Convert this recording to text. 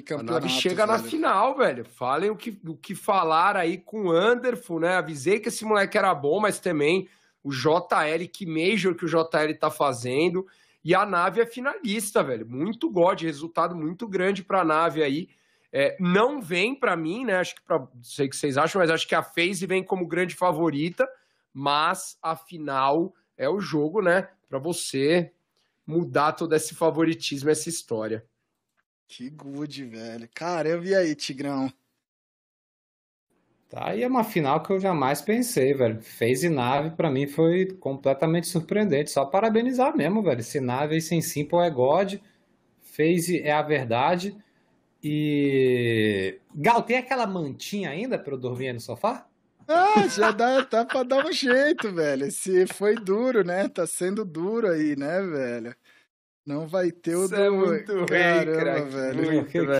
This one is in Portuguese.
Que campeonato. chega velho. na final, velho. Falem o que, o que falar aí com o Anderfo, né? Avisei que esse moleque era bom, mas também o JL, que major que o JL tá fazendo. E a nave é finalista, velho. Muito god, resultado muito grande pra nave aí. É, não vem para mim, né? Acho que pra, sei o que vocês acham, mas acho que a FaZe vem como grande favorita, mas a final é o jogo, né? Para você mudar todo esse favoritismo, essa história. Que good, velho. Caramba, e aí, Tigrão? Tá, e é uma final que eu jamais pensei, velho. Fez e nave, para mim, foi completamente surpreendente. Só parabenizar mesmo, velho. Se nave aí sem simple é God, fez é a verdade. E. Gal, tem aquela mantinha ainda pra eu dormir no sofá? Ah, já dá, tá pra dar um jeito, velho. Se foi duro, né? Tá sendo duro aí, né, velho? Não vai ter o Isso é do... É muito Caramba, rei, craque, velho. Muito, velho.